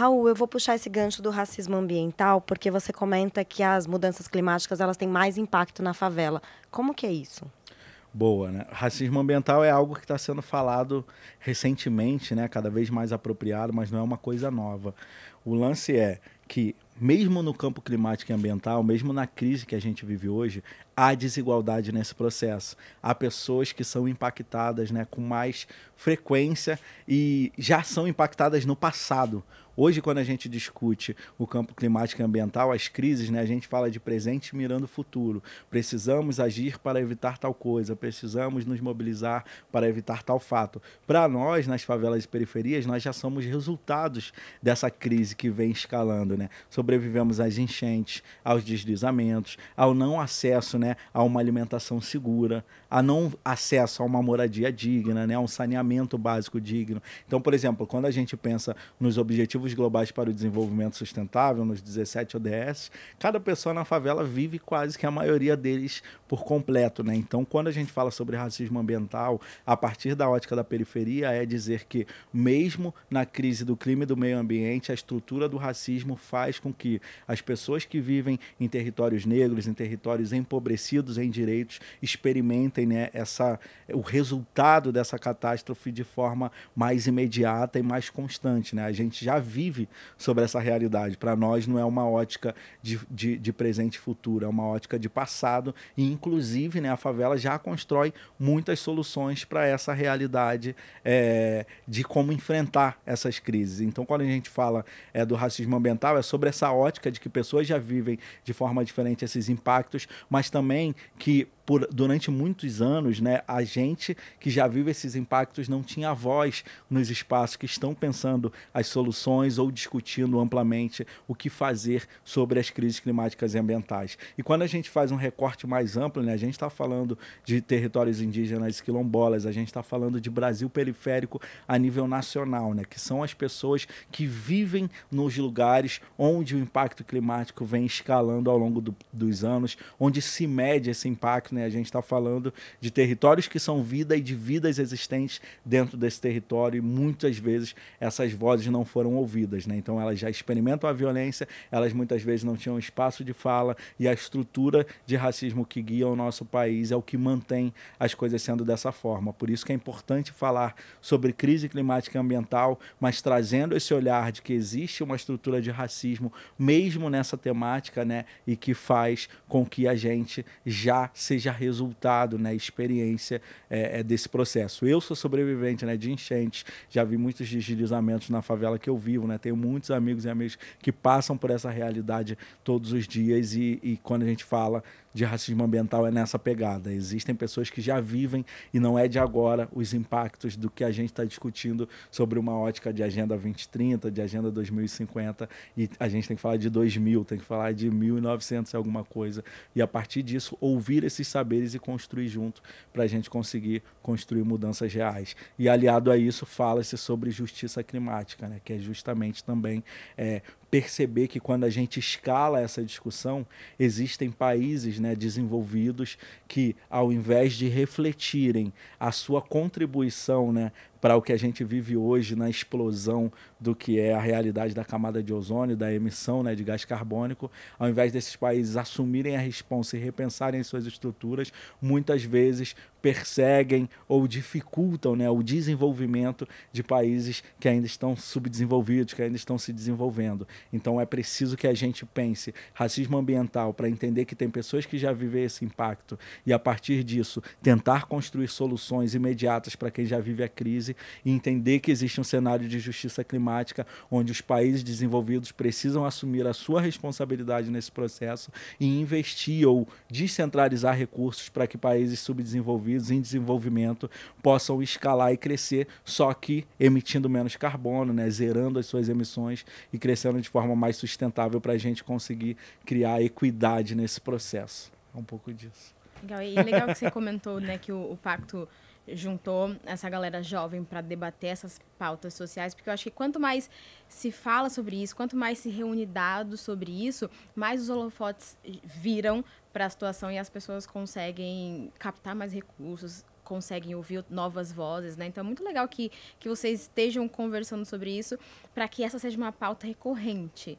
Raul, eu vou puxar esse gancho do racismo ambiental, porque você comenta que as mudanças climáticas elas têm mais impacto na favela. Como que é isso? Boa, né? Racismo ambiental é algo que está sendo falado recentemente, né? Cada vez mais apropriado, mas não é uma coisa nova. O lance é que mesmo no campo climático e ambiental, mesmo na crise que a gente vive hoje, há desigualdade nesse processo. Há pessoas que são impactadas né, com mais frequência e já são impactadas no passado. Hoje, quando a gente discute o campo climático e ambiental, as crises, né, a gente fala de presente mirando o futuro. Precisamos agir para evitar tal coisa, precisamos nos mobilizar para evitar tal fato. Para nós, nas favelas e periferias, nós já somos resultados dessa crise que vem escalando. Né? Sobre sobrevivemos às enchentes, aos deslizamentos, ao não acesso né, a uma alimentação segura, a não acesso a uma moradia digna, né, a um saneamento básico digno. Então, por exemplo, quando a gente pensa nos Objetivos Globais para o Desenvolvimento Sustentável, nos 17 ODS, cada pessoa na favela vive quase que a maioria deles por completo. Né? Então, quando a gente fala sobre racismo ambiental, a partir da ótica da periferia, é dizer que, mesmo na crise do crime do meio ambiente, a estrutura do racismo faz com que as pessoas que vivem em territórios negros, em territórios empobrecidos em direitos, experimentem né, essa, o resultado dessa catástrofe de forma mais imediata e mais constante. Né? A gente já vive sobre essa realidade. Para nós, não é uma ótica de, de, de, presente e futuro, é uma ótica de passado. E, inclusive, né, a favela já constrói muitas soluções para essa realidade é, de como enfrentar essas crises. Então, quando a gente fala é, do racismo ambiental, é sobre essa ótica de que pessoas já vivem de forma diferente esses impactos, mas também que por, durante muitos anos, né, a gente que já vive esses impactos não tinha voz nos espaços que estão pensando as soluções ou discutindo amplamente o que fazer sobre as crises climáticas e ambientais. E quando a gente faz um recorte mais amplo, né, a gente está falando de territórios indígenas quilombolas, a gente está falando de Brasil periférico a nível nacional, né, que são as pessoas que vivem nos lugares onde o impacto climático vem escalando ao longo do, dos anos, onde se mede esse impacto, né, né? A gente está falando de territórios que são vida e de vidas existentes dentro desse território e muitas vezes essas vozes não foram ouvidas, né? Então elas já experimentam a violência, elas muitas vezes não tinham espaço de fala e a estrutura de racismo que guia o nosso país é o que mantém as coisas sendo dessa forma. Por isso que é importante falar sobre crise climática e ambiental, mas trazendo esse olhar de que existe uma estrutura de racismo mesmo nessa temática, né? E que faz com que a gente já seja seja resultado, né, experiência é, é desse processo. Eu sou sobrevivente né, de enchentes, já vi muitos deslizamentos na favela que eu vivo, né, tenho muitos amigos e amigas que passam por essa realidade todos os dias e, e quando a gente fala de racismo ambiental é nessa pegada. Existem pessoas que já vivem e não é de agora os impactos do que a gente está discutindo sobre uma ótica de Agenda 2030, de Agenda 2050 e a gente tem que falar de 2000, tem que falar de 1900 alguma coisa e a partir disso ouvir esses saberes e construir junto para a gente conseguir construir mudanças reais. E aliado a isso, fala-se sobre justiça climática, né, que é justamente também é, perceber que quando a gente escala essa discussão, existem países né, desenvolvidos que, ao invés de refletirem a sua contribuição né, para o que a gente vive hoje na explosão do que é a realidade da camada de ozônio, da emissão né, de gás carbônico, ao invés desses países assumirem a responsa e repensarem suas estruturas, muitas vezes perseguem ou dificultam né, o desenvolvimento de países que ainda estão subdesenvolvidos, que ainda estão se desenvolvendo. Então é preciso que a gente pense racismo ambiental para entender que tem pessoas que já vivem esse impacto e a partir disso tentar construir soluções imediatas para quem já vive a crise e entender que existe um cenário de justiça climática onde os países desenvolvidos precisam assumir a sua responsabilidade nesse processo e investir ou descentralizar recursos para que países subdesenvolvidos em desenvolvimento possam escalar e crescer, só que emitindo menos carbono, né, zerando as suas emissões e crescendo de forma mais sustentável para a gente conseguir criar equidade nesse processo. É um pouco disso. Legal. E legal que você comentou né, que o, o pacto juntou essa galera jovem para debater essas pautas sociais, porque eu acho que quanto mais se fala sobre isso, quanto mais se reúne dados sobre isso, mais os holofotes viram para a situação e as pessoas conseguem captar mais recursos, conseguem ouvir novas vozes, né? Então é muito legal que, que vocês estejam conversando sobre isso para que essa seja uma pauta recorrente,